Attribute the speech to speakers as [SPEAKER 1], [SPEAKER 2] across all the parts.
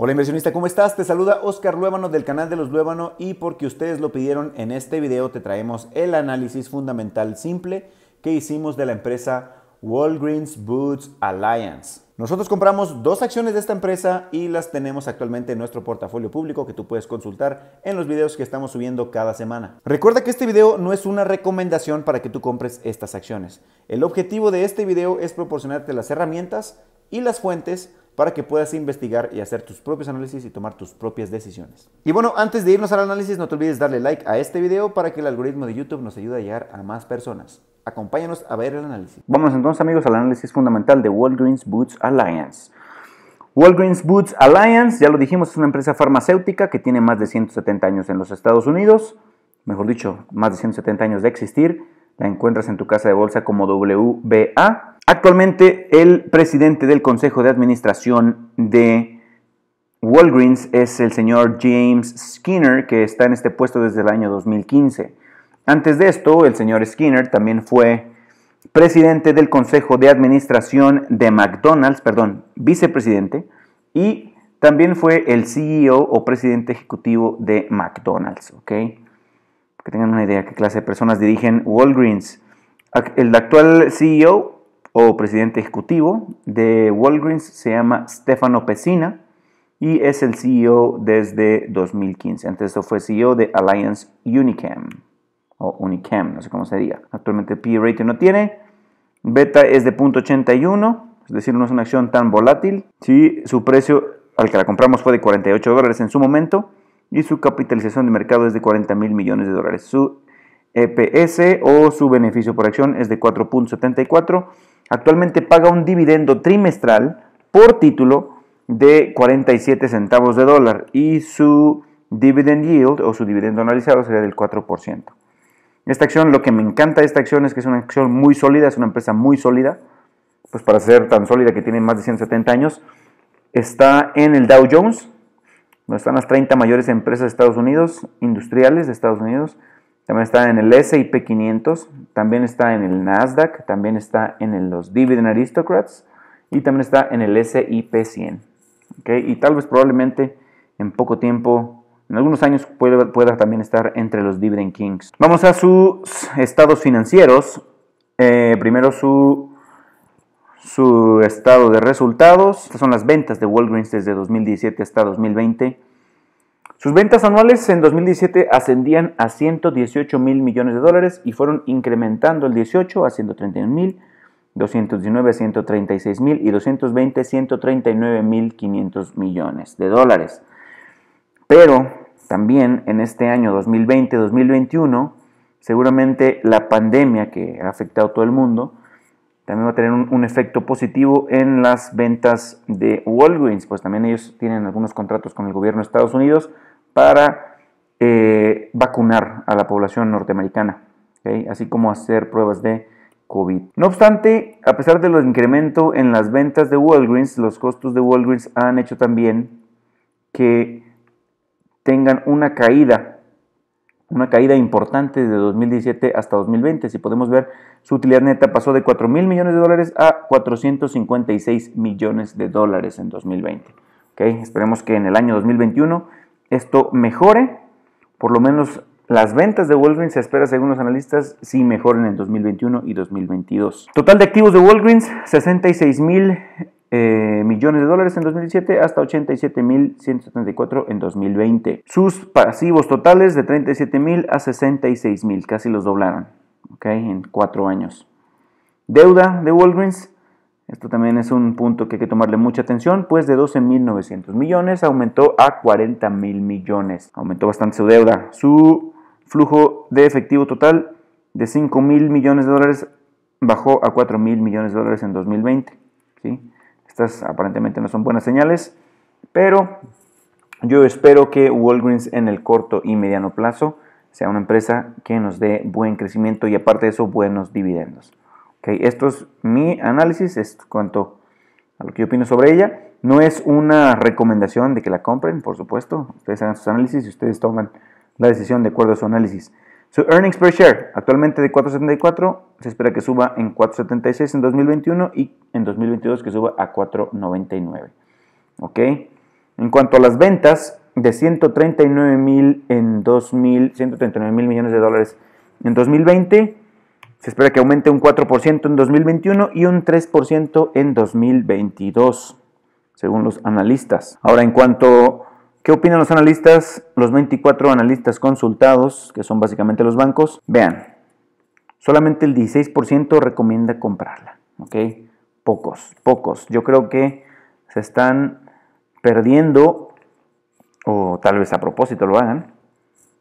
[SPEAKER 1] Hola inversionista, ¿cómo estás? Te saluda Oscar Luébano del canal de los Luébano y porque ustedes lo pidieron en este video te traemos el análisis fundamental simple que hicimos de la empresa Walgreens Boots Alliance. Nosotros compramos dos acciones de esta empresa y las tenemos actualmente en nuestro portafolio público que tú puedes consultar en los videos que estamos subiendo cada semana. Recuerda que este video no es una recomendación para que tú compres estas acciones. El objetivo de este video es proporcionarte las herramientas y las fuentes para que puedas investigar y hacer tus propios análisis y tomar tus propias decisiones. Y bueno, antes de irnos al análisis, no te olvides darle like a este video para que el algoritmo de YouTube nos ayude a llegar a más personas. Acompáñanos a ver el análisis. Vamos entonces amigos al análisis fundamental de Walgreens Boots Alliance. Walgreens Boots Alliance, ya lo dijimos, es una empresa farmacéutica que tiene más de 170 años en los Estados Unidos, mejor dicho, más de 170 años de existir. La encuentras en tu casa de bolsa como WBA Actualmente el presidente del Consejo de Administración de Walgreens es el señor James Skinner, que está en este puesto desde el año 2015. Antes de esto, el señor Skinner también fue presidente del Consejo de Administración de McDonald's, perdón, vicepresidente, y también fue el CEO o presidente ejecutivo de McDonald's, ¿ok? Que tengan una idea qué clase de personas dirigen Walgreens. El actual CEO o presidente ejecutivo de Walgreens se llama Stefano Pesina y es el CEO desde 2015. Antes fue CEO de Alliance Unicam o Unicam, no sé cómo se Actualmente P e rating no tiene. Beta es de 0.81, es decir, no es una acción tan volátil. Sí, su precio al que la compramos fue de 48 dólares en su momento y su capitalización de mercado es de 40 mil millones de dólares. Su EPS o su beneficio por acción es de 4.74 actualmente paga un dividendo trimestral por título de 47 centavos de dólar y su dividend yield o su dividendo analizado sería del 4%. Esta acción, lo que me encanta de esta acción es que es una acción muy sólida, es una empresa muy sólida, pues para ser tan sólida que tiene más de 170 años, está en el Dow Jones, donde están las 30 mayores empresas de Estados Unidos, industriales de Estados Unidos, también está en el S&P 500, también está en el Nasdaq, también está en los Dividend Aristocrats y también está en el S&P 100. Y tal vez probablemente en poco tiempo, en algunos años pueda, también estar entre los Dividend Kings. Vamos a sus estados financieros. Eh, primero su su estado de resultados. Estas son las ventas de Walgreens desde 2017 hasta 2020. Sus ventas anuales en 2017 ascendían a 118 mil millones de dólares y fueron incrementando el 18 a 131 mil, 219 a 136 mil y 220 a 139 mil 500 millones de dólares. Pero también en este año 2020-2021, seguramente la pandemia que ha afectado a todo el mundo, también va a tener un, efecto positivo en las ventas de Walgreens, pues también ellos tienen algunos contratos con el gobierno de Estados Unidos para eh, vacunar a la población norteamericana, así como hacer pruebas de COVID. No obstante, a pesar del incremento en las ventas de Walgreens, los costos de Walgreens han hecho también que tengan una caída, una caída importante de 2017 hasta 2020. Si podemos ver, su utilidad neta pasó de 4 mil millones de dólares a 456 millones de dólares en 2020. Esperemos que en el año 2021 esto mejore, por lo menos las ventas de Walgreens se espera, según los analistas, si mejoren en 2021 y 2022. Total de activos de Walgreens, 66 mil eh, millones de dólares en 2017 hasta 87 mil 174 en 2020. Sus pasivos totales de 37 mil a 66 mil, casi los doblaron, En cuatro años. Deuda de Walgreens, esto también es un punto que hay que tomarle mucha atención, pues de 12.900 millones aumentó a 40.000 millones. Aumentó bastante su deuda. Su flujo de efectivo total de 5.000 millones de dólares bajó a 4.000 millones de dólares en 2020. Estas aparentemente no son buenas señales, pero yo espero que Walgreens en el corto y mediano plazo sea una empresa que nos dé buen crecimiento y aparte de eso buenos dividendos esto es mi análisis, es cuanto a lo que yo opino sobre ella. No es una recomendación de que la compren, por supuesto. Ustedes hagan sus análisis y ustedes toman la decisión de acuerdo a su análisis. Su earnings per share, actualmente de 4.74, se espera que suba en 4.76 en 2021 y en 2022 que suba a 4.99. ¿Ok? En cuanto a las ventas, de 139 en 139 mil millones de dólares en 2020 se espera que aumente un 4% en 2021 y un 3% en 2022, según los analistas. Ahora, en cuanto ¿Qué opinan los analistas? Los 24 analistas consultados, que son básicamente los bancos, vean, solamente el 16% recomienda comprarla, ¿ok? Pocos, pocos. Yo creo que se están perdiendo, o tal vez a propósito lo hagan,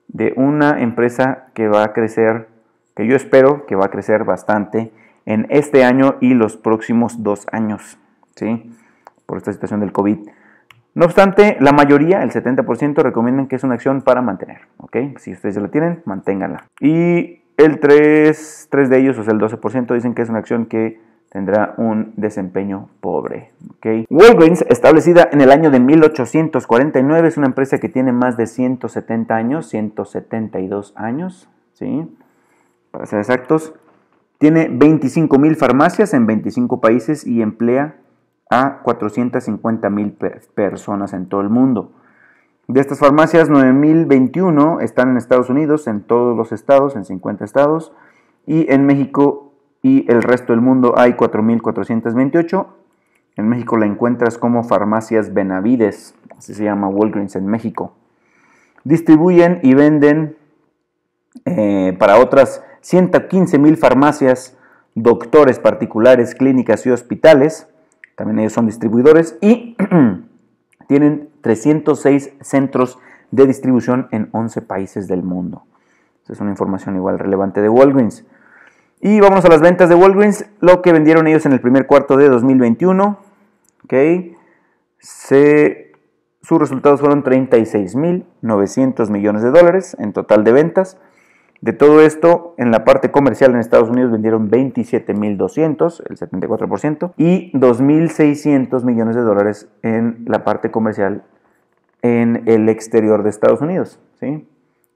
[SPEAKER 1] de una empresa que va a crecer que yo espero que va a crecer bastante en este año y los próximos dos años, ¿sí? Por esta situación del COVID. No obstante, la mayoría, el 70%, recomiendan que es una acción para mantener, ¿ok? Si ustedes la tienen, manténganla. Y el 3, de ellos, o sea, el 12%, dicen que es una acción que tendrá un desempeño pobre. ¿ok? Walgreens, establecida en el año de 1849, es una empresa que tiene más de 170 años, 172 años, ¿sí? para ser exactos, tiene 25.000 farmacias en 25 países y emplea a 450.000 personas en todo el mundo. De estas farmacias, 9.021 están en Estados Unidos, en todos los estados, en 50 estados, y en México y el resto del mundo hay 4.428. En México la encuentras como Farmacias Benavides, así se llama Walgreens en México. Distribuyen y venden eh, para otras 115 mil farmacias, doctores particulares, clínicas y hospitales, también ellos son distribuidores, y tienen 306 centros de distribución en 11 países del mundo. Esa es una información igual relevante de Walgreens. Y vamos a las ventas de Walgreens, lo que vendieron ellos en el primer cuarto de 2021. sus resultados fueron 36.900 millones de dólares en total de ventas, de todo esto, en la parte comercial en Estados Unidos vendieron 27.200, el 74%, y 2.600 millones de dólares en la parte comercial en el exterior de Estados Unidos, ¿sí?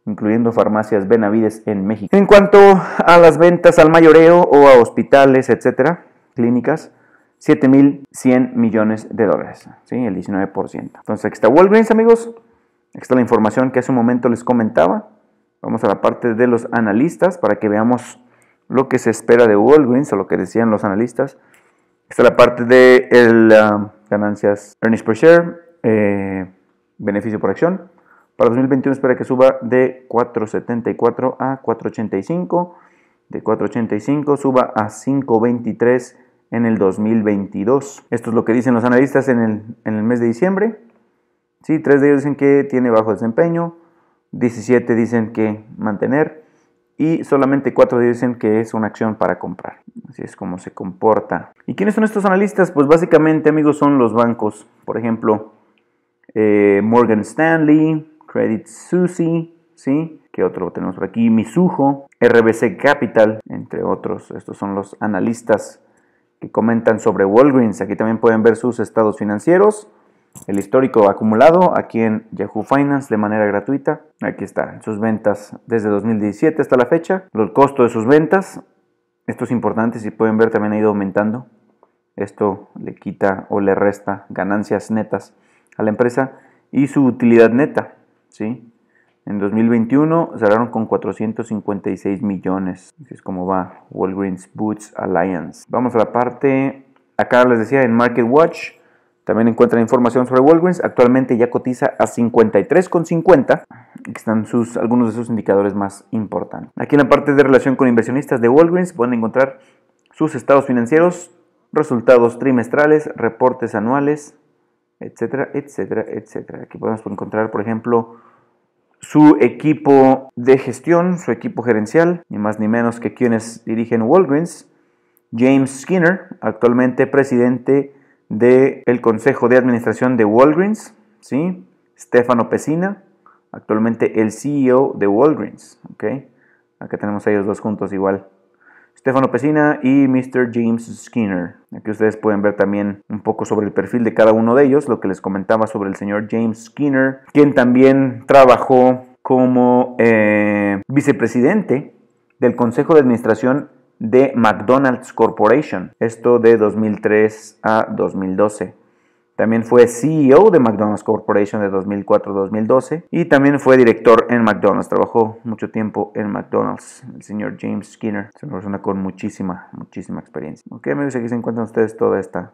[SPEAKER 1] incluyendo farmacias Benavides en México. En cuanto a las ventas al mayoreo o a hospitales, etcétera, clínicas, 7.100 millones de dólares, ¿sí? el 19%. Entonces, aquí está Walgreens, amigos. Aquí está la información que hace un momento les comentaba. Vamos a la parte de los analistas para que veamos lo que se espera de Walgreens o lo que decían los analistas. Está la parte de ah, ganancias earnings per share, eh, beneficio por acción. Para 2021 espera que suba de 4.74 a 4.85. De 4.85 suba a 5.23 en el 2022. Esto es lo que dicen los analistas en el, en el mes de diciembre. Sí, tres de ellos dicen que tiene bajo desempeño, 17 dicen que mantener y solamente 4 dicen que es una acción para comprar. Así es como se comporta. ¿Y quiénes son estos analistas? Pues básicamente amigos son los bancos, por ejemplo eh, Morgan Stanley, Credit Suisse, ¿sí? ¿Qué otro tenemos por aquí? Misujo, RBC Capital, entre otros. Estos son los analistas que comentan sobre Walgreens. Aquí también pueden ver sus estados financieros el histórico acumulado aquí en Yahoo Finance de manera gratuita. Aquí está, sus ventas desde 2017 hasta la fecha, el costo de sus ventas. Esto es importante, si pueden ver también ha ido aumentando. Esto le quita o le resta ganancias netas a la empresa y su utilidad neta, ¿sí? En 2021 cerraron con 456 millones, Así es como va Walgreens Boots Alliance. Vamos a la parte, acá les decía en Market Watch, también encuentran información sobre Walgreens. Actualmente ya cotiza a 53,50. Aquí están sus, algunos de sus indicadores más importantes. Aquí en la parte de relación con inversionistas de Walgreens pueden encontrar sus estados financieros, resultados trimestrales, reportes anuales, etcétera, etcétera, etcétera. Aquí podemos encontrar, por ejemplo, su equipo de gestión, su equipo gerencial, ni más ni menos que quienes dirigen Walgreens. James Skinner, actualmente presidente del Consejo de Administración de Walgreens, ¿sí? Stefano Pesina, actualmente el CEO de Walgreens, ¿ok? Acá tenemos a ellos dos juntos igual. Stefano Pesina y Mr. James Skinner. Aquí ustedes pueden ver también un poco sobre el perfil de cada uno de ellos, lo que les comentaba sobre el señor James Skinner, quien también trabajó como eh, vicepresidente del Consejo de Administración de McDonald's Corporation, esto de 2003 a 2012. También fue CEO de McDonald's Corporation de 2004 a 2012 y también fue director en McDonald's. Trabajó mucho tiempo en McDonald's, el señor James Skinner. Es una persona con muchísima, muchísima experiencia. Ok, amigos, aquí se encuentran ustedes toda esta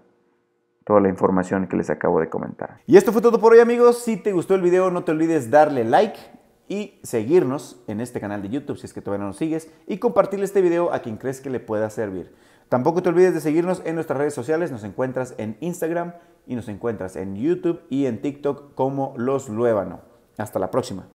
[SPEAKER 1] toda la información que les acabo de comentar. Y esto fue todo por hoy amigos, si te gustó el video no te olvides darle like y seguirnos en este canal de YouTube si es que todavía no nos sigues y compartirle este video a quien crees que le pueda servir. Tampoco te olvides de seguirnos en nuestras redes sociales, nos encuentras en Instagram y nos encuentras en YouTube y en TikTok como Los Luébano. Hasta la próxima.